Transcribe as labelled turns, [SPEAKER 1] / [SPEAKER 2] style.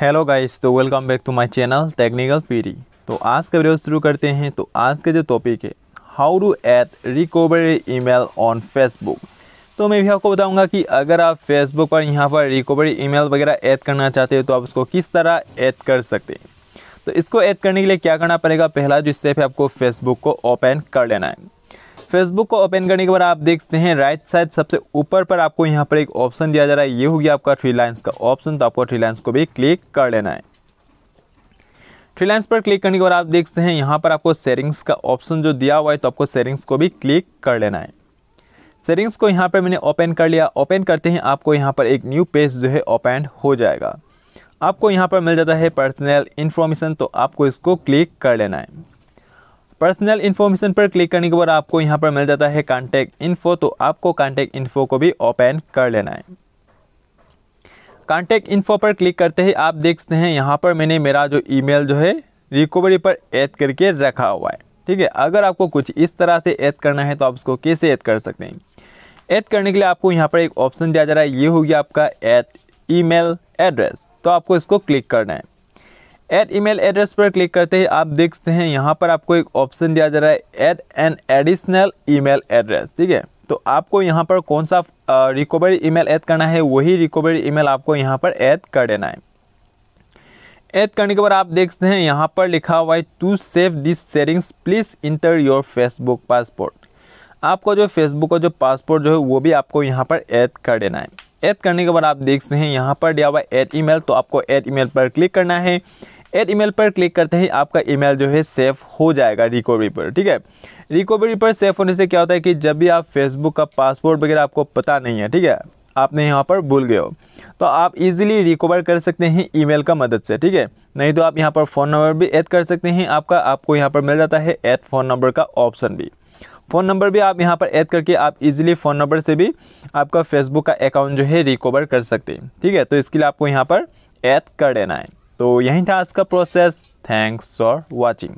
[SPEAKER 1] hello guys तो welcome back to my channel technical पीरी तो आज का वीडियो शुरू करते हैं तो आज का जो टॉपिक है how to add recovery email on Facebook तो मैं भी आपको बताऊंगा कि अगर आप फेसबुक पर यहाँ पर रिकवरी ईमेल वगैरह ऐड करना चाहते हो तो आप उसको किस तरह ऐड कर सकते हैं तो इसको ऐड करने के लिए क्या करना पड़ेगा पहला जो स्टेप है आपको फेसबुक को ओपन कर लेना है फेसबुक को ओपन करने के बाद आप देखते हैं राइट साइड सबसे ऊपर पर आपको यहाँ पर एक ऑप्शन दिया जा रहा है ये हो गया आपका थ्री का ऑप्शन तो आपको थ्री को भी क्लिक कर लेना है थ्री पर क्लिक करने के बाद आप देखते हैं यहाँ पर आपको सेटिंग्स का ऑप्शन जो दिया हुआ है तो आपको सेटिंग्स को भी क्लिक कर लेना है सेटिंग्स को यहाँ पर मैंने ओपन कर लिया ओपन करते हैं आपको यहाँ पर एक न्यू पेज जो है ओपन हो जाएगा आपको यहाँ पर मिल जाता है पर्सनल इन्फॉर्मेशन तो आपको इसको क्लिक कर लेना है पर्सनल इन्फॉर्मेशन पर क्लिक करने के बाद आपको यहाँ पर मिल जाता है कॉन्टैक्ट इन्फो तो आपको कॉन्टैक्ट इन्फो को भी ओपन कर लेना है कॉन्टैक्ट इन्फो पर क्लिक करते ही आप देखते हैं यहाँ पर मैंने मेरा जो ईमेल जो है रिकवरी पर ऐड करके रखा हुआ है ठीक है अगर आपको कुछ इस तरह से ऐड करना है तो आप इसको कैसे ऐड कर सकते हैं ऐड करने के लिए आपको यहाँ पर एक ऑप्शन दिया जा रहा है ये हो गया आपका ऐड ईमेल एड्रेस तो आपको इसको क्लिक करना है एड ईमेल एड्रेस पर क्लिक करते ही आप देखते हैं यहाँ पर आपको एक ऑप्शन दिया जा रहा है add an additional email address ठीक है तो आपको यहाँ पर कौन सा रिकवरी ईमेल ऐड करना है वही रिकवरी ईमेल आपको यहाँ पर ऐड कर देना है ऐड करने के बाद आप देखते हैं यहाँ पर लिखा हुआ है to save this settings please enter your Facebook passport आपको जो फेसबुक का जो पासपोर्ट जो है वो भी आपको यहाँ पर ऐड कर देना है ऐड करने के बाद आप देखते हैं यहाँ पर दिया हुआ ऐड ईमेल तो आपको ऐड ईमेल पर क्लिक करना है एड ईमेल पर क्लिक करते ही आपका ईमेल जो है सेफ हो जाएगा रिकवरी पर ठीक है रिकवरी पर सेफ होने से क्या होता है कि जब भी आप फेसबुक का पासवर्ड वगैरह आपको पता नहीं है ठीक है आपने यहाँ पर भूल गए हो तो आप इजीली रिकवर कर सकते हैं ईमेल का मदद से ठीक है नहीं तो आप यहाँ पर फ़ोन नंबर भी ऐड कर सकते हैं आपका आपको यहाँ पर मिल जाता है ऐड फ़ोन नंबर का ऑप्शन भी फ़ोन नंबर भी आप यहाँ पर ऐड करके आप इजीली फ़ोन नंबर से भी आपका फेसबुक का अकाउंट जो है रिकवर कर सकते हैं ठीक है तो इसके लिए आपको यहाँ पर ऐड कर देना है तो यहीं था आज का प्रोसेस थैंक्स फॉर वॉचिंग